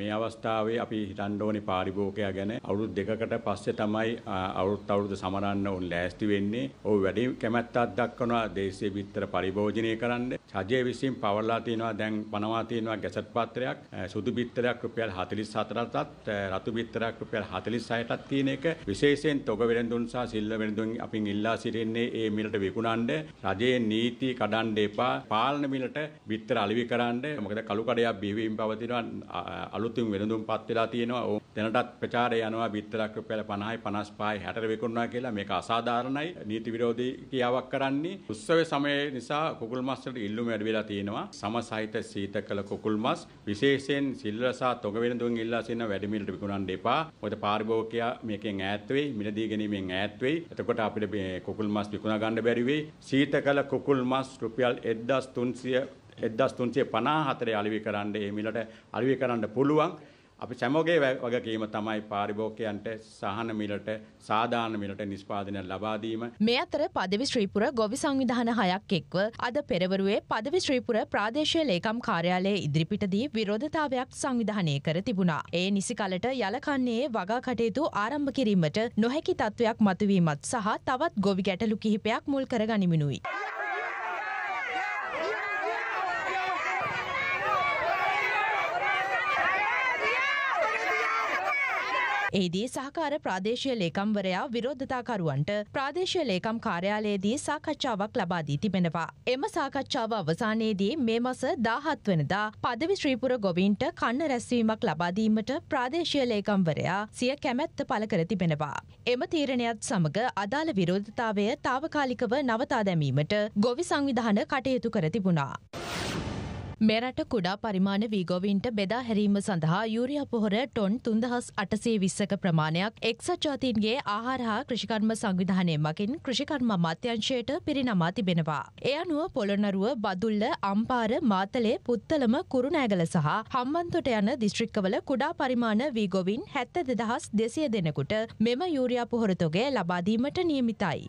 මේ අවස්ථාවේ අපි හිතන්න ඕනේ පාරිභෝගිකයා ගැන අවුරුදු දෙකකට පස්සේ තමයි අවුරුත් අවුරුදු සමරන්න උන් ලෑස්ති වෙන්නේ. ਉਹ වැඩි කැමැත්තක් දක්වනවා දේශීය විතර පරිභෝජනය කරන්න. රජය විසින් පවර්ලා තිනවා දැන් පනවා තිනවා ගැසට් පත්‍රයක් සුදු පිටරයක් රුපියල් 44ටත් රතු පිටරයක් රුපියල් 46ටත් කියන එක විශේෂයෙන් තොග වෙළඳුන් සහ සිල්ල වෙළඳුන් අපින් ඉල්ලා සිටින්නේ ඒ මිලට විකුණන්න රජයේ නීති කඩන්න එපා පාලන මිලට පිටර අලෙවි කරන්න මොකද කලු කඩයක් බිහිවීම පවතිනවා අලුත් අලුතින් වෙළඳුම්පත් වෙලා තියෙනවා. දැනටත් ප්‍රචාරය යනවා බිත්තරක් රුපියල් 50යි 55යි 60ට විකුණනවා කියලා මේක අසාධාරණයි. නීති විරෝධී ක්‍රියාවක් කරන්නේ. උත්සවයේ සමය නිසා කුකුල් මස් වලට ඉල්ලුම වැඩි වෙලා තියෙනවා. සමසහිත සීතකල කුකුල් මස් විශේෂයෙන් සිල්ලසා තොග වෙළඳුන් ඉල්ලා සිටින වැඩිමිලට විකුණන්න එපා. මොකද පාරිභෝගිකයා මේකෙන් ඈත් වෙයි, මිලදී ගැනීමෙන් ඈත් වෙයි. එතකොට අපිට කුකුල් මස් විකුණා ගන්න බැරි වෙයි. සීතකල කුකුල් මස් රුපියල් 1300 1354 අලෙවි කරන්න ඒ මිලට අලෙවි කරන්න පුළුවන්. අපි සමෝගේ වගකීම තමයි පාරිභෝගිකයන්ට සහන මිලට සාධාරණ මිලට නිෂ්පාදනය ලබා දීම. මේ අතර පදවි ශ්‍රීපුර ගොවි සංවිධාන හයක් එක්ව අද පෙරවරුවේ පදවි ශ්‍රීපුර ප්‍රාදේශීය ලේකම් කාර්යාලයේ ඉදිරිපිටදී විරෝධතාවයක් සංවිධානය කර තිබුණා. ඒ නිසි කලට යලකන්නයේ වගා කටයුතු ආරම්භ කිරීමට නොහැකි තත්වයක් මතුවීමත් සහ තවත් ගොවි ගැටලු කිහිපයක් මුල් කර ගනිමිනුයි. එහිදී සහකාර ප්‍රාදේශීය ලේකම්වරයා විරෝධතාකරුවන්ට ප්‍රාදේශීය ලේකම් කාර්යාලයේදී සාකච්ඡාවක් ලබා දී තිබෙනවා. එම සාකච්ඡාව අවසානයේදී මේ මස 17 වෙනිදා පදවි ශ්‍රීපුර ගොවීන්ට කන්න රැස්වීමක් ලබා දීමට ප්‍රාදේශීය ලේකම්වරයා සිය කැමැත්ත පළ කර තිබෙනවා. එම තීරණයත් සමග අදාළ විරෝධතාවය తాවකාලිකව නවතා දැමීමට ගොවි සංවිධාන කටයුතු කර තිබුණා. මෙරට කුඩා පරිමාණ වීගොවින්ට බෙදා හැරීම සඳහා යුරිය පොහොර ටොන් තුන්දහස් අටසේ විස්සක ප්‍රමාණයක් එක්සත් ජාතීන්ගේ ආහාර හා කෘෂිකර්ම සංවිධානය මගින් කෘෂිකර්ම මත්‍යංශයට පිරිනමා තිබෙනවා. එය අනුව පොළොනරුව බදුල්ල අම්පාර මාතලේ පුත්තලම කුරුණෑගල සහ හම්බන්තොට යන දිස්ත්‍රික්කවල කුඩා පරිමාණ වීගොවින් හැත්ත දෙදහස් දෙසිය දෙනෙකුට මෙම යුරියා පොහොරතොගේ ලබාදීමට නියමිතයි.